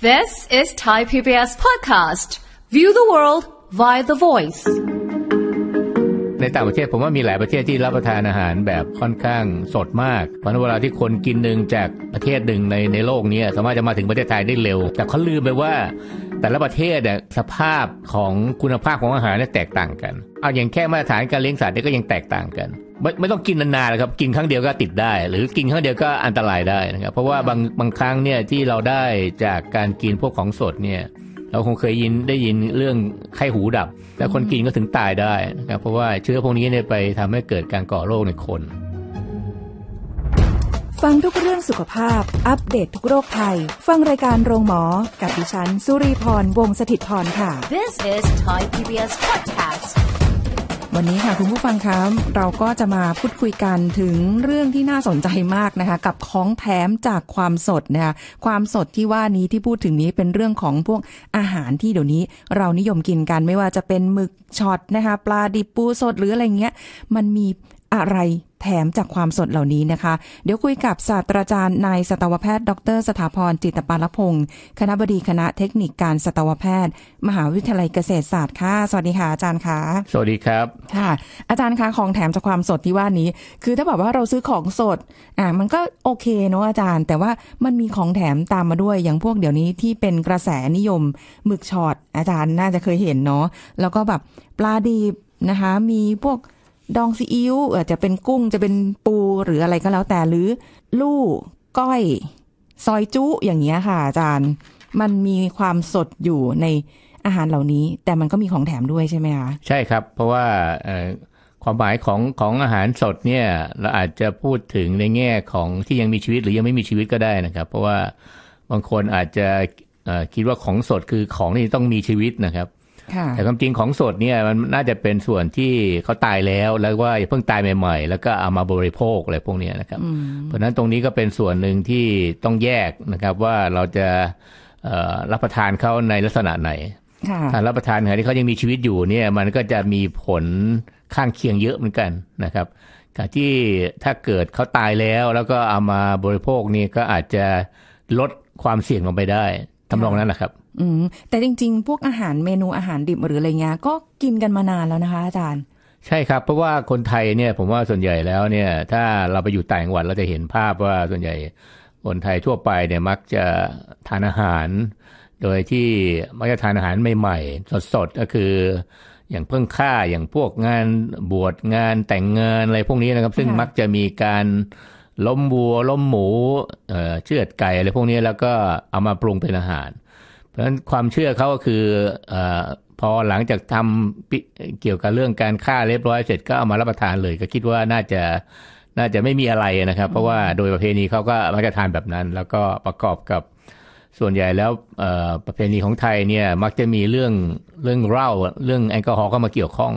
This is Thai PBS podcast. View the world via the voice. ในต่างประเทศผมว่ามีหลายประเทศที่รับประทานอาหารแบบค่อนข้างสดมากเพราะเวลาที่คนกินหนึ่งจากประเทศหนึ่งในในโลกนี้สามารถจะมาถึงประเทศไทยได้เร็ว แต่เขาลืมไปว่าแต่ละประเทศเนี่ยสภาพของคุณภาพของอาหารเนี่ยแตกต่างกัน เอาอย่างแค่มาตรฐานการเลี้ยงสัตว์เนี่ยก็ยังแตกต่างกันไม่ไม่ต้องกินนานๆนะครับ กินครั้งเดียวก็ติดได้ หรือกินครั้งเดียวก็อันตรายได้นะครับ เพราะว่าบางบางครั้งเนี่ยที่เราได้จากการกินพวกของสดเนี่ย เราคงเคยยินได้ยินเรื่องไข้หูดับ และคนกินก็ถึงตายได้นะครับ เพราะว่าเชื้อพวกนี้เนี่ยไปทำให้เกิดการก่อโรคในคน ฟังทุกเรื่องสุขภาพ อัปเดตททุกโรคภัยฟังรายการโรงหมอกับดิฉันสุรีพร วงศิตพรค่ะ This is Thai PBS Podcast วันนี้ค่ะ คุณผู้ฟังคะเราก็จะมาพูดคุยกันถึงเรื่องที่น่าสนใจมากนะคะ กับของแถมจากความสดนะคะความสดที่ว่านี้ที่พูดถึงนี้เป็นเรื่องของพวกอาหารที่เดี๋ยวนี้เรานิยมกินกันไม่ว่าจะเป็นหมึกช็อตนะคะปลาดิบปูสดหรืออะไรเงี้ยมันมีอะไรแถมจากความสดเหล่านี้นะคะ เดี๋ยวคุยกับศาสตราจารย์นายสัตวแพทย์ ดร สถาพรจิตปาลพงศ์คณะบดีคณะเทคนิคการสัตวแพทย์ มหาวิทยาลัยเกษตรศาสตร์ค่ะสวัสดีค่ะอาจารย์ค่ะสวัสดีครับค่ะอาจารย์คะของแถมจากความสดที่ว่านี้ คือถ้าแบบว่าเราซื้อของสดอ่ามันก็โอเคเนาะอาจารย์ แต่ว่ามันมีของแถมตามมาด้วยอย่างพวกเดี๋ยวนี้ที่เป็นกระแสนิยมหมึกช็อตอาจารย์น่าจะเคยเห็นเนาะแล้วก็แบบปลาดีนะคะมีพวกดองซีอิ๊วอาจจะเป็นกุ้งจะเป็นปูหรืออะไรก็แล้ว แต่หรือลู่ก้อยซอยจุอย่างเงี้ยค่ะอาจารย์มันมีความสดอยู่ในอาหารเหล่านี้ แต่มันก็มีของแถมด้วยใช่ไหมคะใช่ครับ เพราะว่าความหมาย ของของอาหารสดเนี่ยเราอาจจะพูดถึงในแง่ของที่ยังมีชีวิต หรือยังไม่มีชีวิตก็ได้นะครับ เพราะว่าบางคนอาจจะคิดว่าของสดคือของที่ต้องมีชีวิตนะครับแต่ความจริงของสดเนี่ยมันน่าจะเป็นส่วนที่เขาตายแล้ว แล้วว่าเพิ่งตายใหม่ ๆ แล้วก็เอามาบริโภคอะไรพวกนี้นะครับ เพราะนั้นตรงนี้ก็เป็นส่วนหนึ่งที่ต้องแยกนะครับว่าเราจะรับประทานเขาในลักษณะไหนถ้ารับประทานขณะที่เขายังมีชีวิตอยู่เนี่ย มันก็จะมีผลข้างเคียงเยอะเหมือนกันนะครับการที่ถ้าเกิดเขาตายแล้วแล้วก็เอามาบริโภคนี่ก็อาจจะลดความเสี่ยงลงไปได้ทำนองนั้นแหละครับ อืม แต่จริง ๆ พวกอาหารเมนูอาหารดิบหรืออะไรเงี้ยก็กินกันมานานแล้วนะคะ อาจารย์ใช่ครับเพราะว่าคนไทยเนี่ย ผมว่าส่วนใหญ่แล้ว เนี่ย ถ้าเราไปอยู่ต่างจังหวัดเราจะเห็นภาพว่าส่วนใหญ่คนไทยทั่วไปเนี่ยมักจะทานอาหาร โดยที่มักจะทานอาหารใหม่ๆสดๆก็คือ อย่างเพิ่งค่าอย่างพวกงานบวชงานแต่งงานอะไรพวกนี้นะครับ ซึ่งมักจะมีการล้มวัว ล้มหมูเชือดไก่อะไรพวกนี้แล้วก็เอามาปรุงเป็นอาหาร เพราะฉะนั้นความเชื่อเขาก็คืออพอหลังจากทำเกี่ยวกับเรื่องการฆ่าเรียบร้อยเสร็จ ก็เอามารับประทานเลย ก็คิดว่าน่าจะน่าจะไม่มีอะไรนะครับ เพราะว่าโดยประเพณีเขาก็มักจะทานแบบนั้น แล้วก็ประกอบกับส่วนใหญ่แล้วประเพณีของไทยเนี่ยมักจะมีเรื่องเรื่องเหล้าเรื่องแอลกอฮอล์เข้ามาเกี่ยวข้อง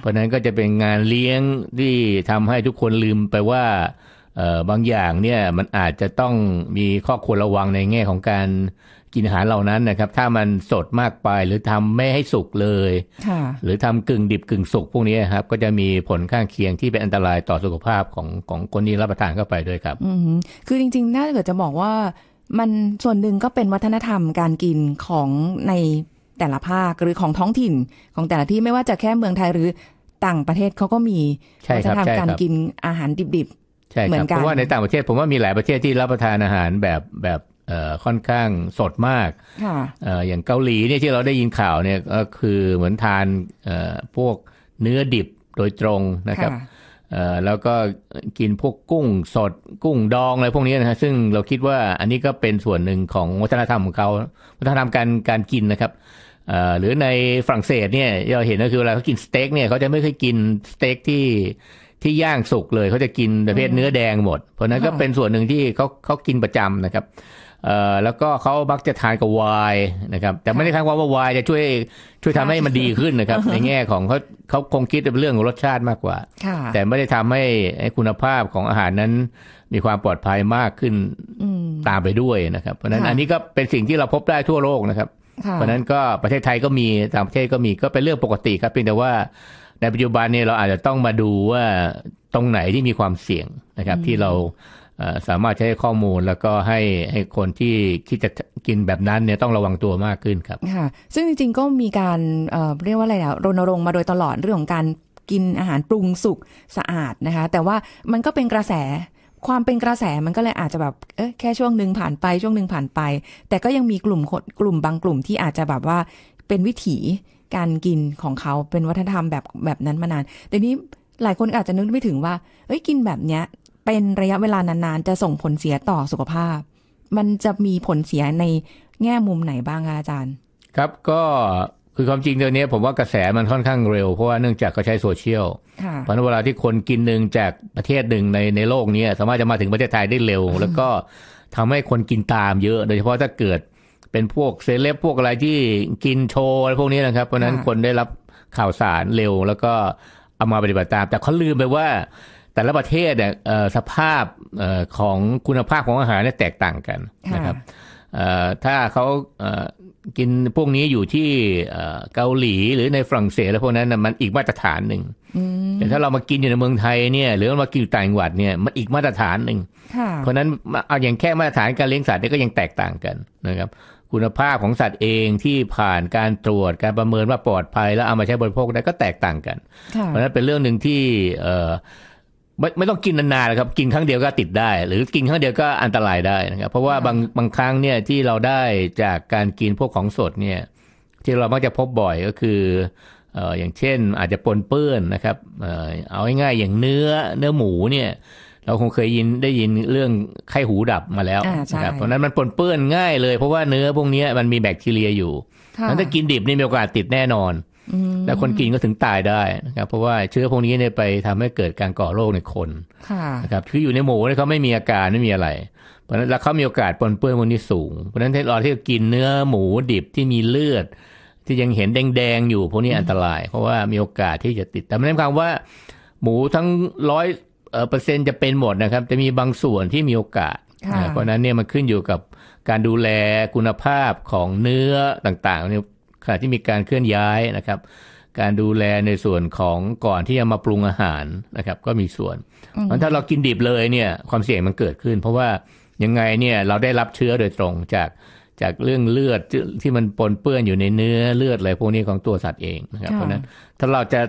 เพราะนั้นก็จะเป็นงานเลี้ยงที่ทำให้ทุกคนลืมไปว่าบางอย่างเนี่ยมันอาจจะต้องมีข้อควรระวังในแง่ของการกินอาหารเหล่านั้นนะครับ ถ้ามันสดมากไปหรือทำไม่ให้สุกเลย หรือทำกึ่งดิบกึ่งสุกพวกนี้ครับก็จะมีผลข้างเคียงที่เป็นอันตรายต่อสุขภาพของของคนที่รับประทานเข้าไปด้วยครับอืคือจริงๆน่าเกิดจะบอกว่า มันส่วนหนึ่งก็เป็นวัฒนธรรมการกินของในแต่ละภาคหรือของท้องถิ่นของแต่ละที่ไม่ว่าจะแค่เมืองไทยหรือต่างประเทศเขาก็มีวัฒนธรรมการกินอาหารดิบใช่ครับเพราะว่าในต่างประเทศผมว่ามีหลายประเทศที่รับประทานอาหารแบบแบบค่อนข้างสดมากอย่างเกาหลีเนี่ยที่เราได้ยินข่าวเนี่ยก็คือเหมือนทานพวกเนื้อดิบโดยตรงนะครับแล้วก็กินพวกกุ้งสดกุ้งดองอะไรพวกนี้นะฮะซึ่งเราคิดว่าอันนี้ก็เป็นส่วนหนึ่งของวัฒนธรรมของเขาวัฒนธรรมการการกินนะครับหรือในฝรั่งเศสเนี่ยเราเห็นก็คือเวลาเขากินสเต็กเนี่ยเขาจะไม่เคยกินสเต็กที่ที่ย่างสุกเลยเขาจะกินประเภทเนื้อแดงหมด เพราะนั้นก็เป็นส่วนหนึ่งที่เขาเขากินประจำนะครับเอ่อแล้วก็เขามักจะทานกับไวน์นะครับ แต่ไม่ได้ทางว่าไวน์จะช่วย ช่วยทำให้มันดีขึ้นนะครับ ในแง่ของเขาเขาคงคิดเป็นเรื่องของรสชาติมากกว่า แต่ไม่ได้ทำให้คุณภาพของอาหารนั้น มีความปลอดภัยมากขึ้นตามไปด้วยนะครับ เพราะนั้นอันนี้ก็เป็นสิ่งที่เราพบได้ทั่วโลกนะครับ เพราะนั้นก็ประเทศไทยก็มีต่างประเทศก็มีก็เป็นเรื่องปกติครับเพียงแต่ว่าในปัจจุบันนี้เราอาจจะต้องมาดูว่าตรงไหนที่มีความเสี่ยงนะครับ ที่เราสามารถใช้ข้อมูล แล้วก็ให้ให้คนที่คิดจะกินแบบนั้นเนี่ยต้องระวังตัวมากขึ้นครับค่ะ ซึ่งจริง ๆ ก็มีการเเรียกว่าอะไรนะรณรงค์มาโดยตลอดเรื่องของการกินอาหารปรุงสุกสะอาดนะคะ แต่ว่ามันก็เป็นกระแสความเป็นกระแสมันก็เลยอาจจะแบบเอ๊ะแค่ช่วงหนึ่งผ่านไปช่วงหนึ่งผ่านไป แต่ก็ยังมีกลุ่มกลุ่มบางกลุ่มที่อาจจะแบบว่าเป็นวิถีการกินของเขาเป็นวัฒนธรรมแบบแบบนั้นมานาน แต่นี้หลายคนอาจจะนึกไม่ถึงว่าเอ้ย กินแบบเนี้ยเป็นระยะเวลานานๆ จะส่งผลเสียต่อสุขภาพ มันจะมีผลเสียในแง่มุมไหนบ้างอาจารย์ ครับ ก็คือความจริงตัวนี้ผมว่ากระแสมันค่อนข้างเร็ว เพราะว่าเนื่องจากเขาใช้โซเชียลเพราะนั้นเวลาที่คนกินหนึ่งจากประเทศหนึ่งในในโลกนี้สามารถจะมาถึงประเทศไทยได้เร็ว แล้วก็ทำให้คนกินตามเยอะ โดยเฉพาะถ้าเกิดเป็นพวกเซเลบพวกอะไรที่กินโชว์อะไรพวกนี้นะครับ เพราะนั้นคนได้รับข่าวสารเร็ว แล้วก็เอามาปฏิบัติตาม แต่เขาลืมไปว่าแต่ละประเทศเนี่ยสภาพของคุณภาพของอาหารเนี่ยแตกต่างกันนะครับถ้าเขากินพวกนี้อยู่ที่เกาหลีหรือในฝรั่งเศสแล้วพวกนั้นมันอีกมาตรฐานหนึ่งแต่ถ้าเรามากินอยู่ในเมืองไทยเนี่ย หรือมากินอยู่ต่างจังหวัดเนี่ยมันอีกมาตรฐานหนึ่ง เพราะนั้นเอาอย่างแค่มาตรฐานการเลี้ยงสัตว์เนี่ยก็ยังแตกต่างกันนะครับคุณภาพของสัตว์เองที่ผ่านการตรวจการประเมินว่าปลอดภัยแล้วเอามาใช้บริโภคได้ก็แตกต่างกัน เพราะนั้นเป็นเรื่องหนึ่งที่ไม่ไม่ต้องกินนานๆนยครับกินครั้งเดียวก็ติดได้ หรือกินครั้งเดียวก็อันตรายได้นะครับเพราะว่าบางบางครั้งเนี่ยที่เราได้จากการกินพวกของสดเนี่ยที่เรามักจะพบบ่อยก็คืออย่างเช่นอาจจะปนเปื้อนนะครับเอาง่ายๆอย่างเนื้อเนื้อหมูเนี่ยเราคงเคยยินได้ยินเรื่องไข้หูดับมาแล้วนะครับ เพราะนั้นมันปนเปื้อนง่าย เลยเพราะว่าเนื้อพวกนี้มันมีแบคทีเรียอยู่้ถ้ากินดิบนี่มีโอกาสติดแน่นอนและคนกินก็ถึงตายได้นะครับเพราะว่าเชื้อพวกนี้เนี่ยไปทำให้เกิดการก่อโรคในคนนะครับคืออยู่ในหมูเนี่ยเขาไม่มีอาการไม่มีอะไร เพราะนั้นแล้วเขามีโอกาสปนเปื้อนพวกนี้สูง เพราะนั้นถ้าเราที่กินเนื้อหมูดิบที่มีเลือด ที่ยังเห็นแดงๆอยู่พวกนี้อันตรายเพราะว่ามีโอกาสที่จะติด แต่ไม่ได้ความว่า หมูทั้งร้อยเปอร์เซ็นต์จะเป็นหมดนะครับ จะมีบางส่วนที่มีโอกาส เพราะนั้นเนี่ยมันขึ้นอยู่กับการดูแลคุณภาพของเนื้อต่างๆเนี่ยขณะที่มีการเคลื่อนย้ายนะครับ การดูแลในส่วนของก่อนที่จะมาปรุงอาหารนะครับก็มีส่วนเพราะถ้าเรากินดิบเลยเนี่ยความเสี่ยงมันเกิดขึ้น เพราะว่ายังไงเนี่ยเราได้รับเชื้อโดยตรงจาก จากเรื่องเลือดที่มันปนเปื้อนอยู่ในเนื้อเลือดอะไรพวกนี้ของตัวสัตว์เองนะครับ เพราะนั้นถ้าเราจะ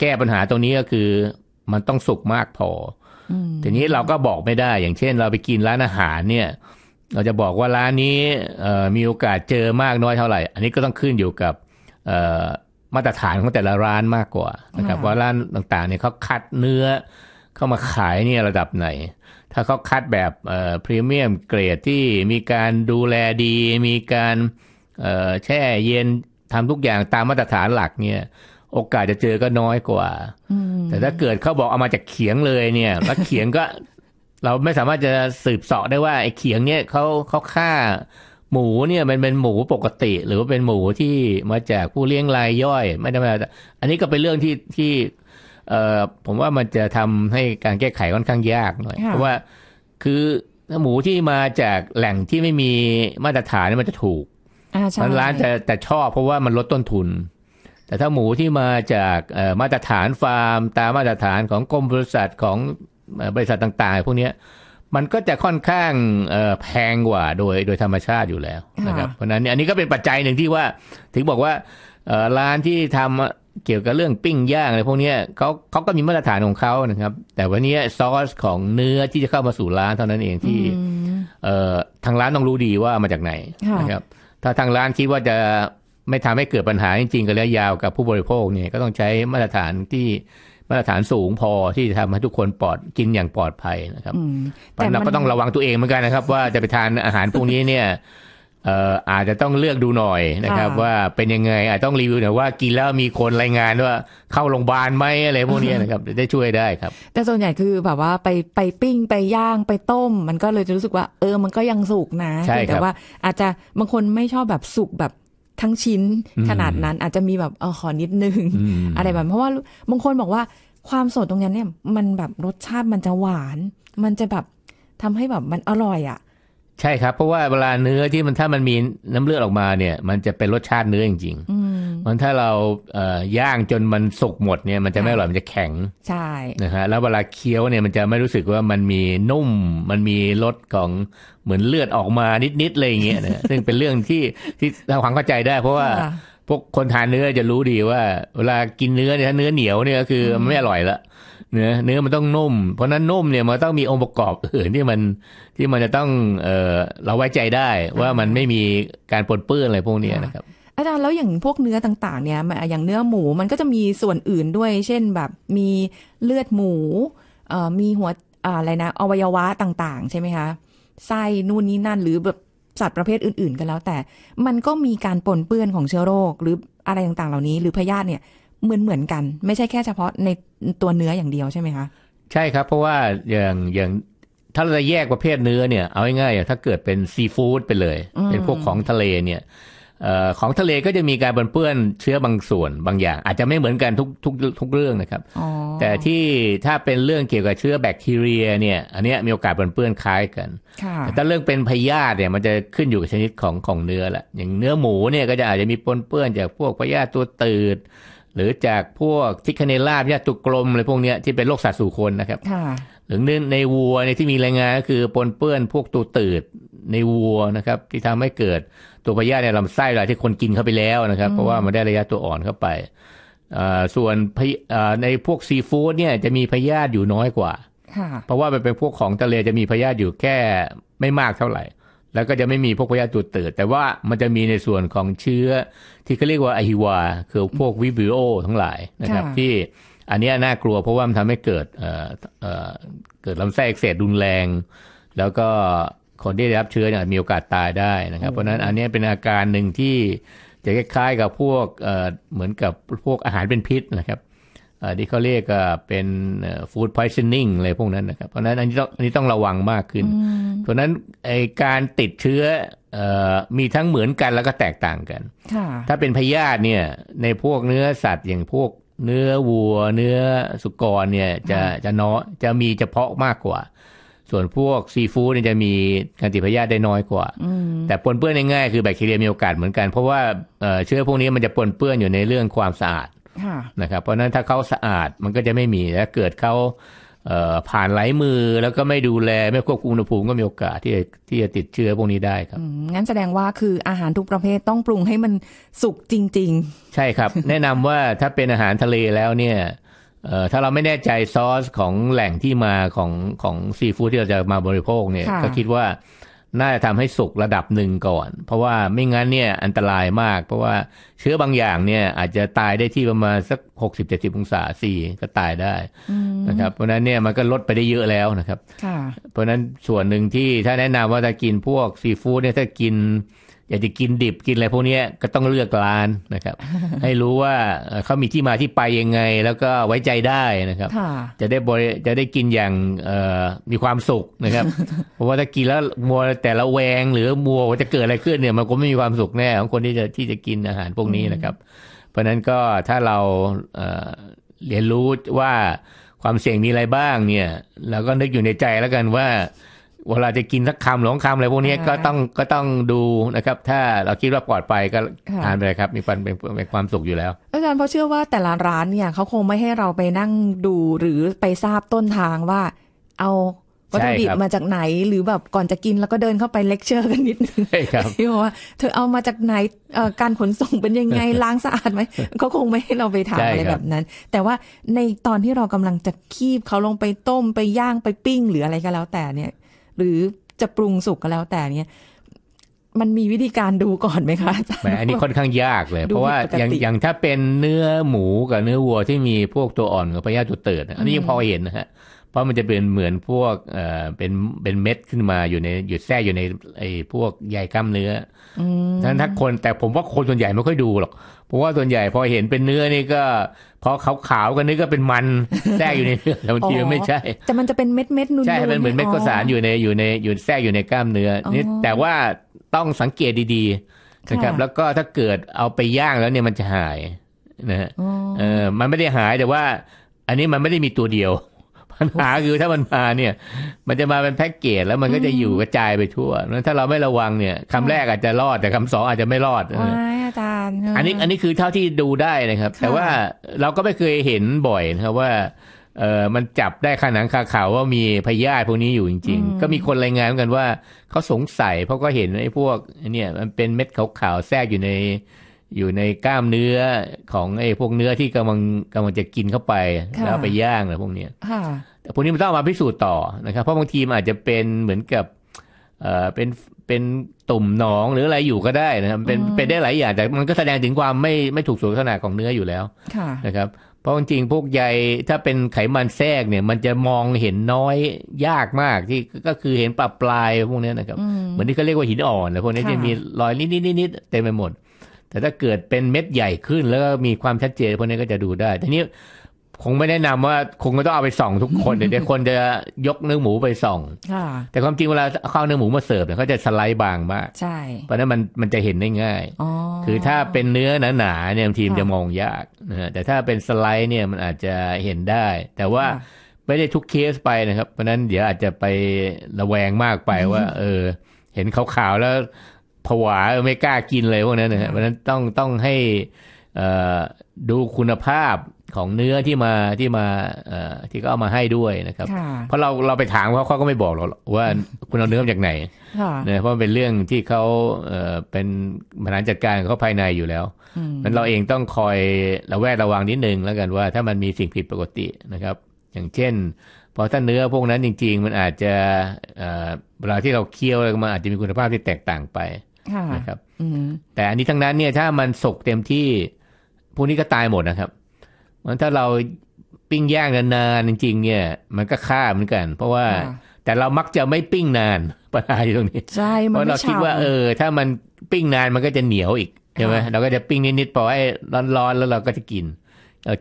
แก้ปัญหาตรงนี้ก็คือมันต้องสุกมากพอ ทีนี้เราก็บอกไม่ได้ อย่างเช่นเราไปกินร้านอาหารเนี่ย เราจะบอกว่าร้านนี้มีโอกาสเจอมากน้อยเท่าไหร่ อันนี้ก็ต้องขึ้นอยู่กับมาตรฐานของแต่ละร้านมากกว่านะครับว่าร้านต่างๆเนี่ยเขาคัดเนื้อเข้ามาขายเนี่ยระดับไหน ถ้าเขาคัดแบบพรีเมียมเกรดที่มีการดูแลดี มีการแช่เย็นทำทุกอย่างตามมาตรฐานหลักเนี่ยโอกาสจะเจอก็น้อยกว่า แต่ถ้าเกิดเขาบอกเอามาจากเขียงเลยเนี่ย แล้วเขียงก็เราไม่สามารถจะสืบเสาะได้ว่าไอ้เขียงเนี่ยเขาเขาฆ่า หมูเนี่ยมันเป็นหมูปกติ หรือว่าเป็นหมูที่มาจากผู้เลี้ยงรายย่อย ไม่ได้มาอันนี้ก็เป็นเรื่องที่ที่ เอ่อผมว่ามันจะทำให้การแก้ไขค่อนข้างยากหน่อยเพราะว่าคือหมูที่มาจากแหล่งที่ไม่มีมาตรฐานมันจะถูกร้านจะแต่ชอบ เพราะว่ามันลดต้นทุนแต่ถ้าหมูที่มาจากมาตรฐานฟาร์ม ตามมาตรฐานของกรมบริษัทของบริษัทต่างๆพวกนี้มันก็จะค่อนข้างแพงกว่าโดยโดยธรรมชาติอยู่แล้วนะครับ เพราะนั้นอันนี้ก็เป็นปัจจัยหนึ่งที่ว่าถึงบอกว่าร้านที่ทำเกี่ยวกับเรื่องปิ้งย่างอะไรพวกนี้เขาเขาก็มีมาตรฐานของเขานะครับ แต่วันนี้ซอสของเนื้อที่จะเข้ามาสู่ร้านเท่านั้นเองที่ทางร้านต้องรู้ดีว่ามาจากไหนนะครับ ถ้าทางร้านคิดว่าจะไม่ทำให้เกิดปัญหาจริงๆกันระยะยาวกับผู้บริโภคเนี่ยก็ต้องใช้มาตรฐานที่มาตรฐานสูงพอที่จะทำให้ทุกคนปลอดกินอย่างปลอดภัยนะครับแต่เราก็ต้องระวังตัวเองเหมือนกันนะครับ ว่าจะไปทานอาหารพวกนี้เนี่ยอาจจะต้องเลือกดูหน่อยนะครับ ว่าเป็นยังไง อาจต้องรีวิวหน่อยว่ากินแล้วมีคนรายงานว่าเข้าโรงพยาบาลไหมอะไรพวกนี้นะครับได้ช่วยได้ครับ แต่ส่วนใหญ่คือแบบว่าไปไปปิ้งไปย่างไปต้ม มันก็เลยจะรู้สึกว่า เออมันก็ยังสุกนะแต่ว่าอาจจะบางคนไม่ชอบแบบสุกแบบทั้งชิ้นขนาดนั้นอาจจะมีแบบ เออขอนิดนึงอะไรแบบเพราะว่าบางคนบอกว่าความสดตรงนี้เนี่ยมันแบบรสชาติมันจะหวาน มันจะแบบทำให้แบบมันอร่อยอะ่ะใช่ครับ เพราะว่าเวลาเนื้อที่มันถ้ามันมีน้ำเลือดออกมาเนี่ย มันจะเป็นรสชาติเนื้อจริงๆมันถ้าเราเย่างจนมันสุกหมดเนี่ยมันจะไม่อร่อยมันจะแข็งใช่นะฮะแล้วเวลาเคี้ยวเนี่ยมันจะไม่รู้สึกว่ามันมีนุ่มมันมีรสของเหมือนเลือดออกมานิดๆเลยอย่างเงี้ยนะซึ่งเป็นเรื่องที่ที่เราความเข้าใจได้ เพราะว่า พวกคนทานเนื้อจะรู้ดีว่า เวลากินเนื้อ เนี่ยถ้าเนื้อเหนียวเนี่ยก็คือไม่อร่อยละเนื้อเนื้อมันต้องนุ่มเพราะนั้นนุ่มเนี่ยมันต้องมีองค์ประกอบอื่นที่มันที่มันจะต้องเออเราไว้ใจได้ว่ามันไม่มีการปนเปื้อนอะไรพวกนี้นะครับอาจารย์แล้วอย่างพวกเนื้อต่างๆเนี่ยอย่างเนื้อหมูมันก็จะมีส่วนอื่นด้วย เช่นแบบ มีเลือดหมูเอ่อมีหัวอะไรนะอวัยวะต่างๆ ใช่ไหมคะไส้นู่นนี่นั่นหรือแบบสัตว์ประเภทอื่น ๆกันแล้วแต่มันก็มีการปนเปื้อนของเชื้อโรคหรืออะไรต่างๆเหล่านี้ หรือพยาธิเนี่ยเหมือนเหมือนกัน ไม่ใช่แค่เฉพาะในตัวเนื้ออย่างเดียวใช่ไหมคะ ใช่ครับ เพราะว่าอย่างอย่างถ้าเราจะแยกประเภทเนื้อเนี่ย เอาง่ายๆถ้าเกิดเป็นซีฟู้ดไปเลย เป็นพวกของทะเลเนี่ยของทะเลก็จะมีการปนเปื้อนเชื้อบางส่วน บางอย่างอาจจะไม่เหมือนกันทุกทุกทุกเรื่องนะครับแต่ที่ถ้าเป็นเรื่องเกี่ยวกับเชื้อแบคทีเรียเนี่ย อันนี้มีโอกาสปนเปื้อนคล้ายกันแต่ถ้าเรื่องเป็นพยาธิเนี่ยมันจะขึ้นอยู่กับชนิดของของเนื้อแหละอย่างเนื้อหมูเนี่ยก็จะอาจจะมีปนเปื้อนจากพวกพยาธิตัวตืดหรือจากพวกทิคเนลาพิยาตุกลมอะไรพวกเนี้ยที่เป็นโรคสัตว์สู่คนนะครับหรือในในวัวในที่มีรายงานก็คือปนเปื้อน พวกตัวตืดในวัวนะครับ ที่ทำให้เกิดตัวพยาธิในลำไส้หลายที่คนกินเข้าไปแล้วนะครับ เพราะว่ามันได้ระยะตัวอ่อนเข้าไป ส่วนในพวกซีฟู้ดเนี่ยจะมีพยาธิอยู่น้อยกว่า เพราะว่าเป็นพวกของทะเลจะมีพยาธิอยู่แค่ไม่มากเท่าไหร่แล้วก็จะไม่มีพวกพยาธิตัวเติดแต่ว่ามันจะมีในส่วนของเชื้อที่เขาเรียกว่าอหิวาคือพวกวิบิโอทั้งหลายนะครับที่อันนี้น่ากลัวเพราะว่ามันทำให้เกิดเเเกิดลำไส้อักเสบรุนแรง แล้วก็คนที่ได้รับเชื้อเนี่ยมีโอกาสตายได้นะครับเพราะนั้นอันนี้เป็นอาการหนึ่งที่จะคล้ายๆกับพวกเเหมือนกับพวกอาหารเป็นพิษนะครับอที่เขาเรียกเป็นฟู้ดพอยซ์นิ่งอะไรพวกนั้นนะครับ เพราะนั้นอันนี้ต้องอันนี้ต้องระวังมากขึ้น เพราะนั้นไอการติดเชื้อมีทั้งเหมือนกันแล้วก็แตกต่างกัน ถ้าเป็นพยาธิเนี่ยในพวกเนื้อสัตว์อย่างพวกเนื้อวัว เนื้อสุกรเนี่ยจะจะน้อจะมีเฉพาะมากกว่า ส่วนพวกซีฟู้ดเนี่ยจะมีการติดพยาธิได้น้อยกว่าแต่ปนเปื้อนง่ายๆคือแบคทีเรียมีโอกาสเหมือนกัน เพราะว่าเชื้อพวกนี้มันจะปนเปื้อนอยู่ในเรื่องความสะอาดนะครับเพราะนั้นถ้าเขาสะอาดมันก็จะไม่มีและเกิดเขาผ่านไหลมือแล้วก็ไม่ดูแลไม่ควบคุมอุณหภูมิก็มีโอกาสที่จะที่จะติดเชื้อพวกนี้ได้ครับงั้นแสดงว่าคืออาหารทุกประเภทต้องปรุงให้มันสุกจริง ๆ ใช่ครับ แนะนำว่าถ้าเป็นอาหารทะเลแล้วเนี่ยถ้าเราไม่แน่ใจซอสของแหล่งที่มาของของซีฟู้ดที่เราจะมาบริโภคเนี่ยก็คิดว่าน่าจะทำให้สุกระดับหนึ่งก่อน เพราะว่าไม่งั้นเนี่ยอันตรายมาก เพราะว่าเชื้อบางอย่างเนี่ยอาจจะตายได้ที่ประมาณสักหกสิบเจ็ดสิบองศาสี่ก็ตายได้นะครับ เพราะนั้นเนี่ยมันก็ลดไปได้เยอะแล้วนะครับเพราะนั้นส่วนหนึ่งที่ถ้าแนะนำว่าจะกินพวกซีฟู้ดเนี่ยถ้ากินอยากจะกินดิบกินอะไรพวกนี้ก็ต้องเลือกร้านนะครับ ให้รู้ว่าเขามีที่มาที่ไปยังไง แล้วก็ไว้ใจได้นะครับ จะได้บริจะได้กินอย่างมีความสุขนะครับเพราะว่าถ้ากินแล้วมัวแต่ละแวง หรือมัวจะเกิดอะไรขึ้นเนี่ย มันก็ไม่มีความสุขแน่ของคนที่จะที่จะกินอาหารพวกนี้นะครับ เพราะนั้นก็ถ้าเราเรียนรู้ว่า ความเสี่ยงมีอะไรบ้างเนี่ยเราก็นึกอยู่ในใจแล้วกันว่าเวลาจะกินสักคำหลงคำอะไรพวกนี้ก็ต้องก็ต้องดูนะครับ ถ้าเราคิดว่าปลอดภัยก็ทานไปครับมีความเป็นความสุขอยู่แล้วอาจารย์เพราะเชื่อว่าแต่ละร้านเนี่ยเขาคงไม่ให้เราไปนั่งดูหรือไปทราบต้นทางว่าเอาวัตถุดิบมาจากไหนหรือแบบก่อนจะกินแล้วก็เดินเข้าไปเลคเชอร์กันนิดนึงที่บอกว่า เธอเอามาจากไหนการขนส่งเป็นยังไงล้างสะอาดไหมเขาคงไม่ให้เราไปถามอะไรแบบนั้น แต่ว่าในตอนที่เรากำลังจะคีบเขาลงไปต้มไปย่างไปปิ้งหรืออะไรก็แล้วแต่เนี่ยหรือจะปรุงสุกก็แล้วแต่เนี่ยมันมีวิธีการดูก่อนไหมคะอาจารย์อันนี้ค่อนข้างยากเลย เพราะว่าอย่างอย่างถ้าเป็นเนื้อหมูกับเนื้อวัวที่มีพวกตัวอ่อนกับพยาธิตัวเติดอันนี้ยังพอเห็นนะฮะพราะมันจะเป็นเหมือนพวกเอ่อเป็นเป็นเม็ดขึ้นมาอยู่ในอยู่แทะอยู่ในไอ้พวกใยกล้ามเนื้อฉะนั้นถ้าคนแต่ผมว่าคนส่วนใหญ่ไม่ค่อยดูหรอก เพราะว่าส่วนใหญ่พอเห็นเป็นเนื้อนี่ก็พอขาวขาวกันนี่ก็เป็นมันแทรกอยู่ในเนื้อแต่บางทีไม่ใช่ แต่มันจะเป็นเม็ดเม็ดนุ่นใช่เป็นเหมือนเม็ดกาสารอยู่ในอยู่ในอยู่แทรกอยู่ในกล้ามเนื้อนี่ แต่ว่าต้องสังเกตดีๆนะครับแล้วก็ถ้าเกิดเอาไปย่างแล้วเนี่ยมันจะหายนะฮะเออ มันไม่ได้หายแต่ว่า อันนี้มันไม่ได้มีตัวเดียวปัญหาคือถ้ามันมาเนี่ย มันจะมาเป็นแพ็กเกจแล้วมันก็จะอยู่กระจายไปทั่วแล้วถ้าเราไม่ระวังเนี่ย คำแรกอาจจะรอดแต่คำสองอาจจะไม่รอดอาจารย์อันนี้อันนี้คือเท่าที่ดูได้นะครับ แต่ว่าเราก็ไม่เคยเห็นบ่อยนะครับว่า เออมันจับได้ขนังคาเขาว่ามีพยาธิพวกนี้อยู่จริง ๆ ก็มีคนรายงานกันว่าเขาสงสัยเพราะก็เห็นไอ้พวกเนี่ย มันเป็นเม็ดขาวๆแทรกอยู่ในอยู่ในกล้ามเนื้อของไอ้พวกเนื้อที่กำลังกำลังจะกินเข้าไปแล้วไปย่างอะไรพวกนี้แต่พวกนี้มันต้องมาพิสูจน์ต่อนะครับ เพราะบางทีมันอาจจะเป็นเหมือนกับเอ่อเป็นเป็นตุ่มหนองหรืออะไรอยู่ก็ได้นะครับเป็นเป็นได้หลายอย่างแต่มันก็แสดงถึงความไม่ไม่ถูกสุขลักษณะของเนื้ออยู่แล้วนะครับเพราะจริงพวกใยถ้าเป็นไขมันแทรกเนี่ยมันจะมองเห็นน้อยยากมากที่ก็คือเห็นปลาปลายพวกนี้นะครับเหมือนที่เขาเรียกว่าหินอ่อนนะพวกนี้จะมีรอยนิดิๆเต็มไปหมดแต่ถ้าเกิดเป็นเม็ดใหญ่ขึ้น แล้วก็มีความชัดเจนพวกนี้ก็จะดูได้ทีนี้คงไม่แนะนำว่าคงไม่ต้องเอาไปส่อง ทุกคนเดี๋ยวคนจะยกเนื้อหมูไปส่องแต่ความจริงเวลาข้าวเนื้อหมูมาเสิร์ฟเนี่ยเขาจะสไลด์บางมากใช่ เพราะนั้นมันมันจะเห็นได้ง่ายคือถ้าเป็นเนื้อหนาๆเนี่ยทีมจะมองยากนะแต่ถ้าเป็นสไลด์เนี่ยมันอาจจะเห็นได้ แต่ว่าไม่ได้ทุกเคสไปนะครับ เพราะนั้นเดี๋ยวอาจจะไประแวงมากไปว่า เออ เห็นขาวๆแล้วผวาไม่กล้ากินเลยพวกนั้นนะฮะเพราะนั้นต้องต้องให้ดูคุณภาพของเนื้อที่มาที่มาที่ก็เอามาให้ด้วยนะครับ เพราะเราเราไปถามเขาเขาก็ไม่บอกเราว่าคุณเอาเนื้อมาจากไหนเนี่ยเพราะเป็นเรื่องที่เขาเป็นบริหารจัดการเขาภายในอยู่แล้วมันเราเองต้องคอยระแวดระวังนิดนึงแล้วกันว่า ถ้ามันมีสิ่งผิดปกตินะครับ อย่างเช่นพอถ้าเนื้อพวกนั้นจริง ๆ มันอาจจะเวลาที่เราเคี่ยวอะไรมันอาจจะมีคุณภาพที่แตกต่างไปนะครับแต่อันนี้ทั้งนั้นเนี่ยถ้ามันสุกเต็มที่พวกนี้ก็ตายหมดนะครับมันถ้าเราปิ้งย่างนานจริงๆ เนี่ย มันก็ฆ่าเหมือนกัน เพราะว่า แต่เรามักจะไม่ปิ้งนานปัญหาอยู่ตรงนี้ใช่เพราะเราคิดว่าเออ ถ้ามันปิ้งนานมันก็จะเหนียวอีกใช่ไหมเราก็จะปิ้งนิดๆพอไอ้ร้อนๆแล้วเราก็จะกิน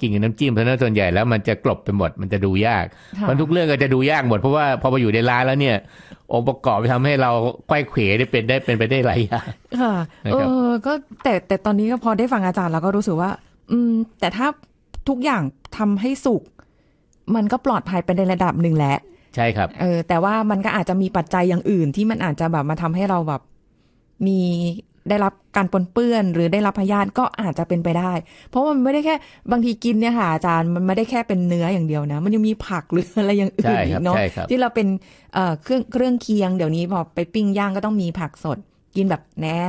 กินกับน้ำจิ้มเพราะนั้นส่วนใหญ่แล้วมันจะกลบไปหมดมันจะดูยากมันทุกเรื่องก็จะดูยากหมดเพราะว่าพอมาอยู่ในร้านแล้ว เนี่ยองค์ประกอบไปทำให้เราไข้เขวได้เป็นได้เป็นไปได้หลายอย่างค่ะเออก็แต่แต่ตอนนี้ก็พอได้ฟังอาจารย์ แล้วก็รู้สึกว่า อืม แต่ถ้าทุกอย่างทำให้สุกมันก็ปลอดภัยไปในระดับหนึ่งแหละใช่ครับ เออ แต่ว่ามันก็อาจจะมีปัจจัยอย่างอื่น ที่มันอาจจะแบบมาทำให้เราแบบมีได้รับการปนเปื้อนหรือได้รับพยาธิก็อาจจะเป็นไปได้ เพราะมันไม่ได้แค่บางทีกินเนี่ยค่ะอาจารย์มันไม่ได้แค่เป็นเนื้ออย่างเดียวนะมันยังมีผักหรืออะไรอย่างอื่นอีกเนาะที่เราเป็นเครื่องเครื่องเคียงเดี๋ยวนี้พอไปปิ้งย่างก็ต้องมีผักสดกินแบบแน่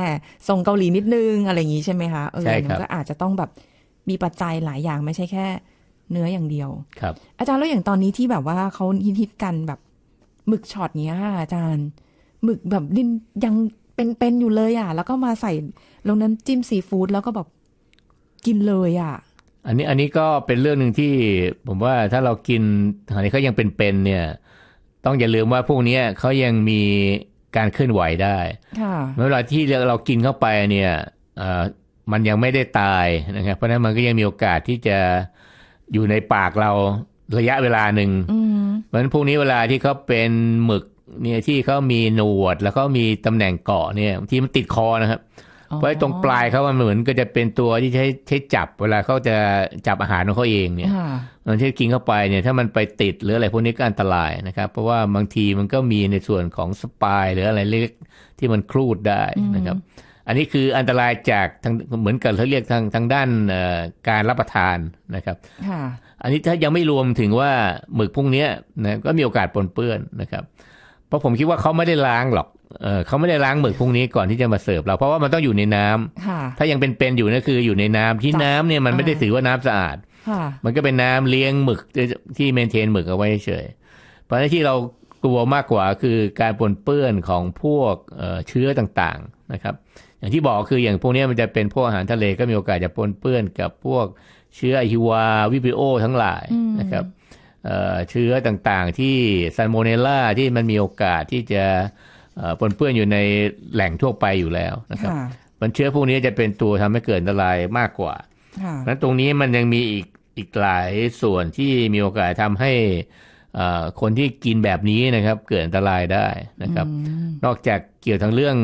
ทรงเกาหลีนิดนึงอะไรอย่างนี้ใช่ไหมคะเออมันก็อาจจะต้องแบบมีปัจจัยหลายอย่างไม่ใช่แค่ เนื้ออย่างเดียวครับ อาจารย์แล้วอย่างตอนนี้ที่แบบว่าเขาฮิตกันแบบหมึกช็อตเนี้ยอาจารย์หมึกแบบดินยังเป็นๆอยู่เลยอ่ะ แล้วก็มาใส่ ลงน้ำจิ้มซีฟู้ดแล้วก็แบบกินเลยอ่ะอันนี้อันนี้ก็เป็นเรื่องหนึ่งที่ผมว่าถ้าเรากินอันนี้เขายังเป็นๆเนี่ย ต้องอย่าลืมว่าพวกนี้เขายังมีการเคลื่อนไหวได้เมื่อเวลาที่เรากินเข้าไปเนี่ยมันยังไม่ได้ตายนะครับเพราะนั้นมันก็ยังมีโอกาสที่จะอยู่ในปากเราระยะเวลาหนึ่งเพราะฉะนั้นพวกนี้เวลาที่เขาเป็นหมึกเนี่ยที่เขามีหนวดแล้วเขามีตำแหน่งเกาะเนี่ยที่มันติดคอนะครับเพราะตรงปลายเขามันเหมือนก็จะเป็นตัวที่ใช้ใช้จับ เวลาเขาจะจับอาหารของเขาเองเนี่ยตอนที่กินเข้าไปเนี่ย ถ้ามันไปติด หรืออะไรพวกนี้ก็อันตรายนะครับ เพราะว่าบางทีมันก็มีในส่วนของสปายหรืออะไรเล็กที่มันครูดได้นะครับ อันนี้คืออันตรายจากทางเหมือนกับเขาเรียกทางทางด้านการรับประทานนะครับอันนี้ถ้ายังไม่รวมถึงว่าหมึกพวกนี้นะก็มีโอกาสปนเปื้อนนะครับเพราะผมคิดว่าเขาไม่ได้ล้างหรอกเออเขาไม่ได้ล้างหมึกพวกนี้ก่อนที่จะมาเสิร์ฟเรา เพราะว่ามันต้องอยู่ในน้ำถ้ายังเป็นๆอยู่นั่นคืออยู่ในน้ำที่น้ำเนี่ยมันไม่ได้ถือว่าน้ำสะอาด มันก็เป็นน้ำเลี้ยงหมึกที่เมนเทนหมึกเอาไว้เฉยเพราะที่เรากลัวมากกว่าคือการปนเปื้อนของพวกเชื้อต่างๆนะครับ อย่างที่บอกคืออย่างพวกนี้มันจะเป็นพวกอาหารทะเลก็มีโอกาสจะปนเปื้อนกับพวกเชื้ออหิวาวิปิโอ ทั้งหลายนะครับเชื้อต่างๆที่ซันโมเนล่าที่มันมีโอกาสที่จะปนเปื้อนอยู่ในแหล่งทั่วไปอยู่แล้วนะครับมันเชื้อพวกนี้จะเป็นตัวทำให้เกิดอันตรายมากกว่าเพงาั้นตรงนี้มันยังมีอีกอีกหลายส่วนที่มีโอกาสทำให้คนที่กินแบบนี้นะครับ เกิดอันตรายได้นะครับ นอกจากเกี่ยวทั้งเรื่อง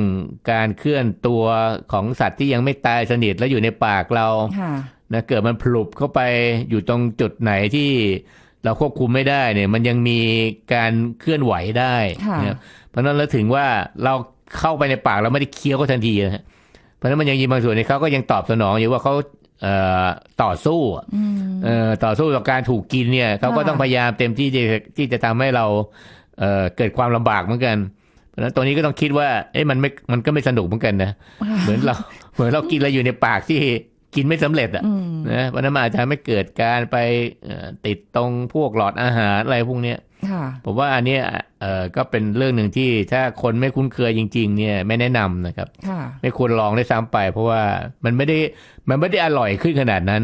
การเคลื่อนตัวของสัตว์ที่ยังไม่ตายสนิทและอยู่ในปากเรานะเกิดมันพลุบเข้าไปอยู่ตรงจุดไหนที่เราควบคุมไม่ได้เนี่ยมันยังมีการเคลื่อนไหวได้นะเพราะนั้นแล้วถึงว่าเราเข้าไปในปากเราไม่ได้เคี้ยวก็ทันทีนะเพราะนั้นมันยังมีบางส่วนในเขาก็ยังตอบสนองอยู่ว่าเขาต่อสู้ต่อสู้กับการถูกกินเนี่ยเขาก็ต้องพยายามเต็มที่ที่จะทำให้เราเกิดความลำบากเหมือนกัน เพราะนั้นตรงนี้ก็ต้องคิดว่า เอ้มันไม่มันก็ไม่สนุกเหมือนกันนะเหมือนเราเหมือนเรากินอะไรอยู่ในปากที่กินไม่สำเร็จอ่ะนะวันานั้นอาจจะไม่เกิดการไปติดตรงพวกหลอดอาหารอะไรพวกเนี้ยผมว่าอันนี้ก็เป็นเรื่องหนึ่งที่ถ้าคนไม่คุ้นเคยจริงๆเนี่ยไม่แนะนำนะครับ ไม่ควรลองได้ซ้ำไป เพราะว่ามันไม่ได้มันไม่ได้อร่อยขึ้นขนาดนั้น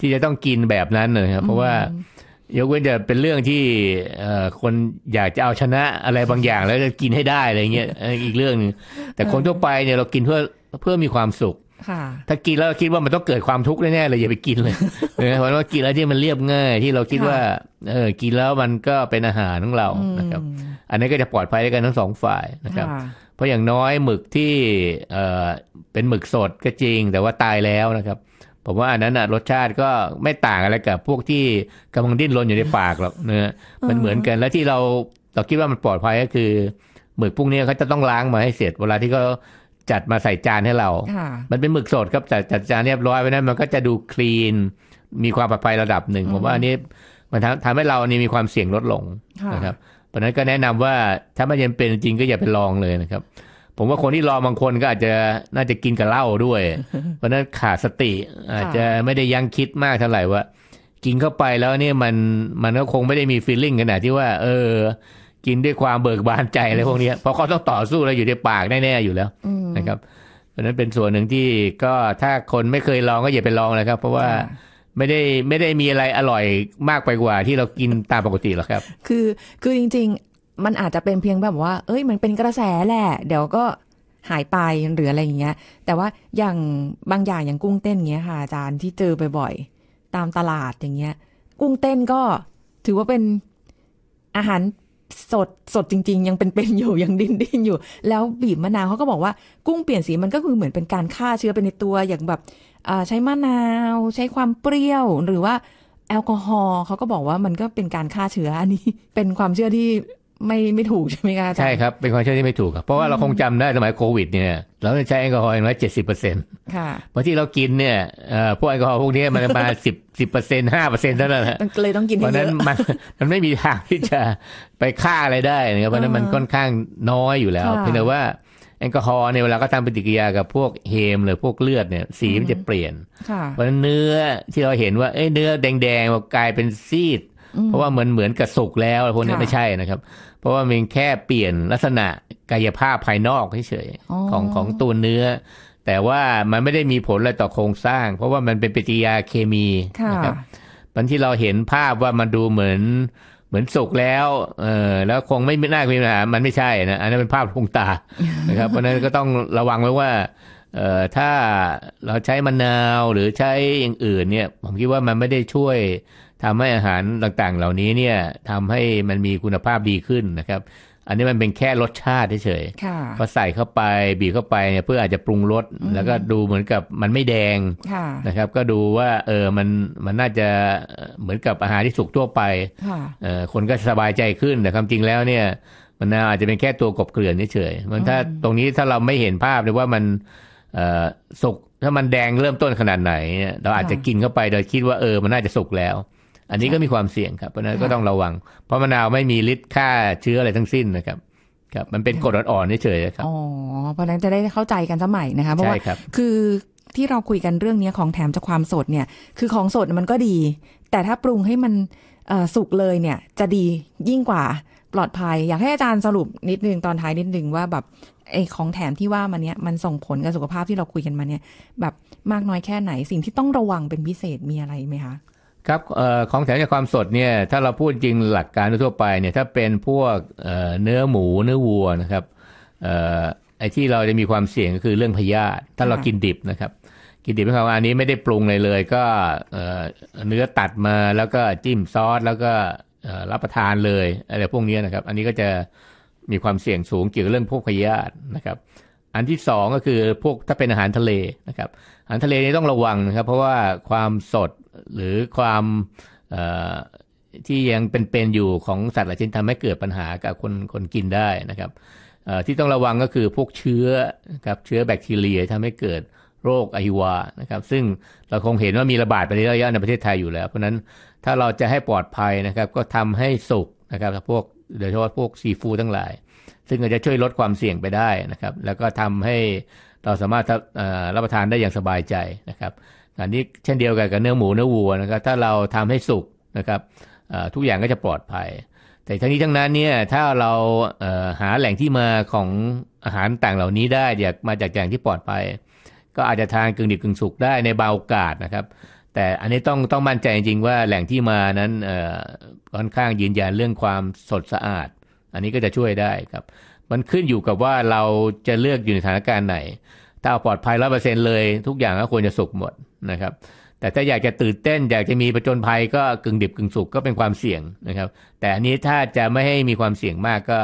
ที่จะต้องกินแบบนั้นเลยครับ เพราะว่า ยกเว้นจะเป็นเรื่องที่คนอยากจะเอาชนะอะไรบางอย่าง แล้วจะกินให้ได้อะไรเงี้ย อีกเรื่องนึงแต่คนทั่วไปเนี่ยเรากินเพื่อเพื่อมีความสุขถ้ากินแล้วคิดว่ามันต้องเกิดความทุกข์แน่ๆเลยอย่าไปกินเลยเพราะว่ากินแล้วที่มันเรียบง่ายที่เราคิดว่าเออกินแล้วมันก็เป็นอาหารของเรานะครับ อันนี้ก็จะปลอดภัยด้วยกันทั้งสองฝ่ายนะครับ เพราะอย่างน้อยหมึกที่ เออเป็นหมึกสดก็จริง แต่ว่าตายแล้วนะครับ ผมว่าอันนั้น่ะรสชาติก็ไม่ต่างอะไรกับพวกที่กำลังดิ้นรนอยู่ในปากหรอกเนื้อมันเหมือนกันแล้วที่เราเราคิดว่ามันปลอดภัยก็คือหมึกพวกนี้เขาจะต้องล้างมาให้เสร็จเวลาที่เขาจัดมาใส่จานให้เรา มันเป็นหมึกสดครับจัดจัดจานเรียบร้อยไว้นั้นมันก็จะดูคลีน มีความปลอดภัยระดับหนึ่งผมว่าอันนี้มันทำให้เรานี่มีความเสี่ยงลดลงนะครับ เพราะนั้นก็แนะนำว่าถ้าไม่ยังเป็นจริงก็อย่าไปลองเลยนะครับ ผมว่าคนที่ลองบางคนก็อาจจะน่าจะกินกับเหล้าด้วยเพราะนั้นขาดสติอาจจะไม่ได้ยังคิดมากเท่าไหร่ว่ากินเข้าไปแล้วนี่มันมันก็คงไม่ได้มีฟีลลิ่งขนาดที่ว่าเออกินด้วยความเบิกบานใจอะไรพวกนี้เพราะเขาต้องต่อสู้อะไรอยู่ในปากแน่ ๆ อยู่แล้วนะครับเพราะนั้นเป็นส่วนหนึ่งที่ก็ถ้าคนไม่เคยลองก็อย่าไปลองเลยครับ เพราะว่าไม่ได้ไม่ได้มีอะไรอร่อยมากไปกว่าที่เรากินตามปกติหรอกครับ คือคือจริง ๆ มันอาจจะเป็นเพียงแบบว่า เอ้ยมันเป็นกระแสแหละเดี๋ยวก็หายไปหรืออะไรอย่างเงี้ย แต่ว่าอย่างบางอย่างอย่างกุ้งเต้นเงี้ยค่ะอาจารย์ที่เจอบ่อยๆตามตลาดอย่างเงี้ย กุ้งเต้นก็ถือว่าเป็นอาหารสดสดจริงๆ ยังเป็นๆอยู่ ยังดิ้นดิ้นอยู่ แล้วบีบมะนาวเขาก็บอกว่ากุ้งเปลี่ยนสีมันก็คือเหมือนเป็นการฆ่าเชื้อไปในตัวอย่างแบบใช้มะนาว ใช้ความเปรี้ยว หรือว่าแอลกอฮอล์เขาก็บอกว่ามันก็เป็นการฆ่าเชื้ออันนี้เป็นความเชื่อที่ไม่ไม่ถูกใช่ไหมคะใช่ครับ เป็นความเชื่อที่ไม่ถูกครับเพราะว่าเราคงจำได้สมัยโควิด เนี่ย เราใช้แอลกอฮอล์อย่างน้อยเจ็ดสิบเปอร์เซ็นต์ค่ะพอที่เรากินเนี่ยพวกแอลกอฮอล์พวกนี้มันมาสิบสิบเปอร์เซ็นต์ห้าเปอร์เซ็นต์เท่านั้นแหละเลยต้องกินเพราะนั้นมันมันไม่มีทางที่จะไปฆ่าอะไรได้นะครับเพราะนั้นมันค่อนข้างน้อยอยู่แล้วเพียงแต่ว่า แอลกอฮอล์เนี่ยเวลาก็ทำปฏิกิริยากับพวกเฮมหรือพวกเลือดเนี่ย สีมันจะเปลี่ยนเพราะนั้นเนื้อที่เราเห็นว่า เอ้เนื้อแดงๆกลายเป็นซีด เพราะว่าเหมือนเหมือนกระสุกแล้วพวกนี้ไม่ใช่นะครับเพราะว่ามันแค่เปลี่ยนลักษณะกายภาพภายนอกเฉยๆของของตัวเนื้อ แต่ว่ามันไม่ได้มีผลอะไรต่อโครงสร้าง เพราะว่ามันเป็นปฏิกิริยาเคมีนะครับตอนที่เราเห็นภาพว่ามันดูเหมือนเหมือนสุกแล้วเออแล้วคงไม่มน่ามีปัญหามันไม่ใช่นะอันนั้นเป็นภาพลวงตานะครับ เพราะนั้นก็ต้องระวังไว้ว่าเอ่อถ้าเราใช้มะนาวหรือใช้อย่างอื่นเนี่ย ผมคิดว่ามันไม่ได้ช่วยทำให้อาหารต่างๆ เหล่านี้เนี่ยทำให้มันมีคุณภาพดีขึ้นนะครับ อันนี้มันเป็นแค่รสชาติเฉยๆพอใส่เข้าไปบีบเข้าไปเนี่ยเพื่ออาจจะปรุงรส แล้วก็ดูเหมือนกับมันไม่แดงนะครับก็ดูว่าเออมันมันน่าจะเหมือนกับอาหารที่สุกทั่วไปอคนก็สบายใจขึ้นแต่ความจริงแล้วเนี่ยมันอาจจะเป็นแค่ตัวกบเกลื่อนเฉยๆมันถ้าตรงนี้ถ้าเราไม่เห็นภาพเลยว่ามันสุกถ้ามันแดงเริ่มต้นขนาดไหน เราอาจจะกินเข้าไป โดยคิดว่าเออมันน่าจะสุกแล้วอันนี้ก็มีความเสี่ยงครับเพราะนั้นก็ต้องระวัง เพราะมะนาวไม่มีฤทธิ์ฆ่าเชื้ออะไรทั้งสิ้นนะครับ ครับ มันเป็นกรดอ่อนๆเฉยๆครับ อ๋อ เพราะนั้นจะได้เข้าใจกันสมัยนะคะ เพราะว่า คือที่เราคุยกันเรื่องนี้ของแถมจากความสดเนี่ย คือของสดมันก็ดี แต่ถ้าปรุงให้มันสุกเลยเนี่ยจะดียิ่งกว่าปลอดภัย อยากให้อาจารย์สรุปนิดนึงตอนท้ายนิดนึงว่าแบบไอ้ของแถมที่ว่ามันเนี้ยมันส่งผลกับสุขภาพที่เราคุยกันมาเนี่ยแบบมากน้อยแค่ไหน สิ่งที่ต้องระวังเป็นพิเศษมีอะไรไหมคะครับออของแถมจากความสดเนี่ยถ้าเราพูดจริงหลักการทั่วไปเนี่ยถ้าเป็นพวกเเนื้อหมูเนื้อวัวนะครับไอ้ที่เราจะมีความเสี่ยงก็คือเรื่องพยาธิถ้าเรากินดิบนะครับกินดิบขมงคว่าอันนี้ไม่ได้ปรุงเลยเลย ก็เนื้อตัดมาแล้วก็จิ้มซอส แล้วก็รับประทานเลยอะไรพวกนี้นะครับอันนี้ก็จะมีความเสี่ยงสูง เกี่ยวกับเรื่องพวกพยาธินะครับอันที่สองก็คือ พวกถ้าเป็นอาหารทะเลนะครับอาหารทะเลนี่ต้องระวังนะครับ เพราะว่าความสดหรือความที่ยังเป็นๆอยู่ของสัตว์หลายชนิดทำให้เกิดปัญหากับคนคนกินได้นะครับที่ต้องระวังก็คือพวกเชื้อครับเชื้อแบคทีเรียทำให้เกิดโรคอหิวานะครับ ซึ่งเราคงเห็นว่ามีระบาดไปรืระยะในประเทศไทยอยู่แล้ว เพราะนั้นถ้าเราจะให้ปลอดภัยนะครับก็ทำให้สุกนะครับพวกโดยเฉพาะพวกซีฟู้ดทั้งหลาย ซึ่งาจจะช่วยลดความเสี่ยงไปได้นะครับ แล้วก็ทำให้เราสามารถรับประทานได้อย่างสบายใจนะครับอันนี้เช่นเดียวกันกับเนื้อหมูเนื้อวัวนะครับ ถ้าเราทำให้สุกนะครับทุกอย่างก็จะปลอดภัย แต่ทั้งนี้ทั้งนั้นเนี่ยถ้าเราหาแหล่งที่มาของอาหารต่างเหล่านี้ได้จากมาจากแหล่งที่ปลอดภัย ก็อาจจะทานกึ่งดิบกึ่งสุกได้ในบางโอกาสนะครับ แต่อันนี้ต้องต้องมั่นใจจริงว่าแหล่งที่มานั้นค่อนข้างยืนยันเรื่องความสดสะอาด อันนี้ก็จะช่วยได้ครับ มันขึ้นอยู่กับว่าเราจะเลือกอยู่ในสถานการณ์ไหน ถ้าปลอดภัยร้อเปอร์เซ็นเลย ทุกอย่างก็ควรจะสุกหมดนะครับ แต่ถ้าอยากจะตื่นเต้น อยากจะมีประจนภัยก็กึ่งดิบกึ่งสุกก็เป็นความเสี่ยงนะครับ แต่อันนี้ถ้าจะไม่ให้มีความเสี่ยงมากก็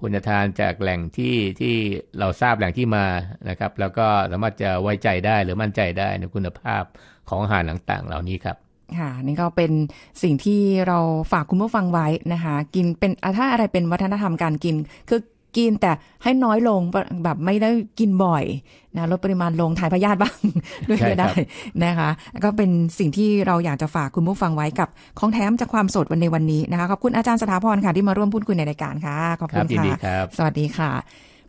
ควรจะทานจากแหล่งที่ที่เราทราบแหล่งที่มานะครับ แล้วก็สามารถจะไว้ใจได้หรือมั่นใจได้ในคุณภาพของอาหารต่างๆ เหล่านี้ครับ ค่ะนี่ก็เป็นสิ่งที่เราฝากคุณผู้ฟังไว้นะคะกินเป็นถ้าอะไรเป็นวัฒนธรรมการกินคือกิน แต่ให้น้อยลงแบบไม่ได้กินบ่อยนะลดปริมาณลงถ่ายพยาธิบ้างด้วยก็ได้นะคะ ก็เป็นสิ่งที่เราอยากจะฝากคุณผู้ฟังไว้กับ ของแถมจากความสดวันในวันนี้นะคะขอบคุณอาจารย์สถาพรค่ะ ที่มาร่วมพูดคุยในรายการค่ะขอบคุณค่ะ สวัสดีค่ะ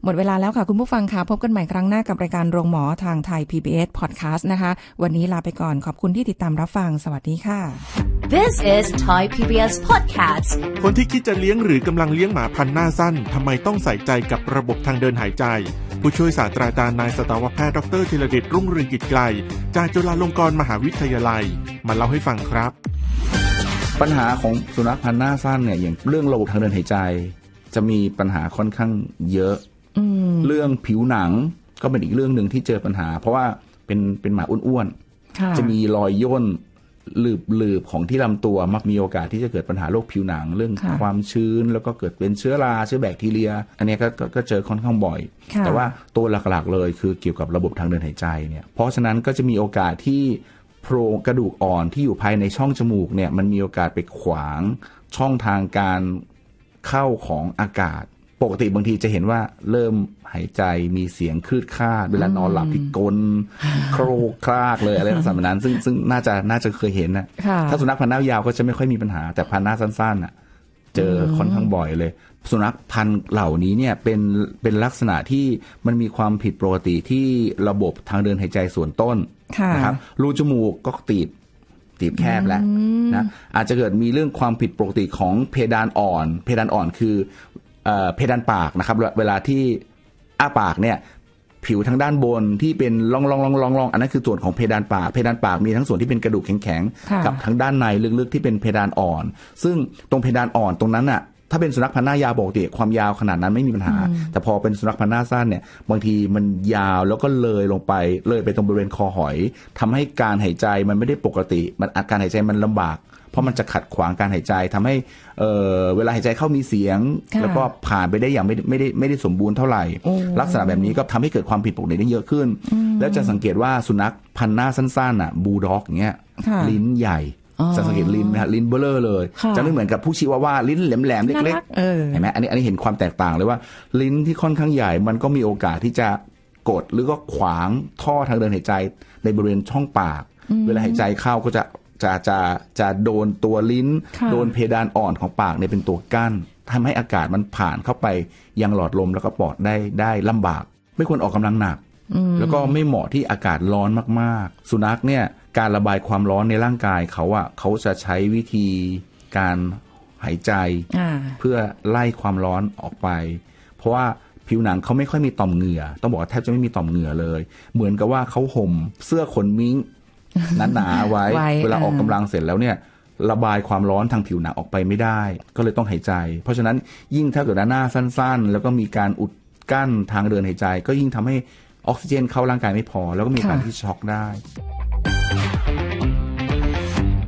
หมดเวลาแล้วค่ะ คุณผู้ฟังค่ะ พบกันใหม่ครั้งหน้ากับ รายการโรงหมอ ทางไทย PBS Podcast นะคะ วันนี้ลาไปก่อนขอบคุณที่ติดตามรับฟังสวัสดีค่ะ This is Thai PBS Podcast คนที่คิดจะเลี้ยงหรือกำลังเลี้ยงหมาพันธุ์หน้าสั้นทำไมต้องใส่ใจกับระบบทางเดินหายใจ ผู้ช่วยศาสตราจารย์นายสตวแพทย์ดรธีรเดชรุ่งเรืองกิจไกล จากจุฬาลงกรณ์มหาวิทยาลัยมาเล่าให้ฟังครับ ปัญหาของสุนัขพันธุ์หน้าสั้นเนี่ยอย่างเรื่องระบบทางเดินหายใจ จะมีปัญหาค่อนข้าง เยอะเรื่องผิวหนังก็เป็นอีกเรื่องหนึ่งที่เจอปัญหา เพราะว่าเป็นเป็นหมาอ้วนๆจะมีรอยย่นหลืบหลืบของที่ลำตัวมักมีโอกาสที่จะเกิดปัญหาโรคผิวหนังเรื่องความชื้นแล้วก็เกิดเป็นเชื้อราเชื้อแบคทีเรียอันนี้ก็ก็เจอค่อนข้างบ่อย แต่ว่าตัวหลักๆเลยคือเกี่ยวกับระบบทางเดินหายใจเนี่ยเพราะฉะนั้นก็จะมีโอกาสที่โพรงกระดูกอ่อนที่อยู่ภายในช่องจมูกเนี่ยมันมีโอกาสไปขวางช่องทางการเข้าของอากาศปกติบางทีจะเห็นว่าเริ่มหายใจมีเสียงคลืดคาดเวลานอนหลับที่กลโครกคลากเลยอะไรลักษณะนั้น ซึ่งซึ่งน่าจะน่าจะเคยเห็นนะถ้าสุนัขพันธุ์หน้ายาวก็จะไม่ค่อยมีปัญหาแต่พันธุ์หน้าสั้น ๆอ่ะเจอค่อนข้างบ่อยเลย สุนัขพันธุ์เหล่านี้เนี่ยเป็นเป็นลักษณะที่มันมีความผิดปกติที่ระบบทางเดินหายใจส่วนต้นนะครับรูจมูกก็ตีบตีบแคบแล้วนะอาจจะเกิดมีเรื่องความผิดปกติของเพดานอ่อน เพดานอ่อนคือเพดานปากนะครับเวลาที่อ้าปากเนี่ยผิวทางด้านบนที่เป็นร่องร่องร่องร่องร่องอันนั้นคือส่วนของเพดานปากเพดานปากมีทั้งส่วนที่เป็นกระดูกแข็งๆกับทางด้านในลึกๆที่เป็นเพดานอ่อน ซึ่งตรงเพดานอ่อนตรงนั้นอ่ะถ้าเป็นสุนัขพันธุ์หน้ายาวปกติความยาวขนาดนั้นไม่มีปัญหา แต่พอเป็นสุนัขพันธุ์หน้าสั้นเนี่ยบางทีมันยาวแล้วก็เลยลงไป เลยไปตรงบริเวณคอหอย ทำให้การหายใจมันไม่ได้ปกติ มันอาการหายใจมันลำบาก เพราะมันจะขัดขวางการหายใจทำให้เเวลาหายใจเข้ามีเสียง แล้วก็ผ่านไปได้อย่างไม่ไม่ได้ไม่ได้สมบูรณ์เท่าไหร่ ลักษณะแบบนี้ก็ทำให้เกิดความผิดปกติได้เยอะขึ้น แล้วจะสังเกตว่าสุนัขพันธุ์หน้าสั้นๆอ่ะบูด็อกเงี้ยลิ้นใหญ่สังเกตลิ้นนะฮะลิ้นเบลอเลย จะไม่เหมือนกับผู้ชีวาว่าลิ้นแหลมๆ เล็กๆเห็นไหมอันนี้อันนี้เห็นความแตกต่างเลยว่าลิ้นที่ค่อนข้างใหญ่มันก็มีโอกาสที่จะกดหรือก็ขวางท่อทางเดินหายใจในบริเวณช่องปาก เวลาหายใจเข้าก็จะจะจะจะโดนตัวลิ้น โดนเพดานอ่อนของปากเนี่ยเป็นตัวกั้นทำให้อากาศมันผ่านเข้าไปยังหลอดลมแล้วก็ปอดได้ได้ลำบาก ไม่ควรออกกำลังหนักแล้วก็ไม่เหมาะที่อากาศร้อนมากๆ สุนัขเนี่ยการระบายความร้อนในร่างกายเขาอ่ะเขาจะใช้วิธีการหายใจเพื่อไล่ความร้อนออกไป เพราะว่าผิวหนังเขาไม่ค่อยมีต่อมเหงื่อต้องบอกว่าแทบจะไม่มีต่อมเหงื่อเลย เหมือนกับว่าเขาห่มเสื้อขนมิ้งหนาๆไว้ เวลาออกกำลังเสร็จแล้วเนี่ย ระบายความร้อนทางผิวหนังออกไปไม่ได้ ก็เลยต้องหายใจ เพราะฉะนั้นยิ่งถ้าเกิดหน้าสั้น ๆ แล้วก็มีการอุดกั้นทางเดินหายใจ ก็ยิ่งทำให้ออกซิเจนเข้าร่างกายไม่พอ แล้วก็มีการที่ช็อกได้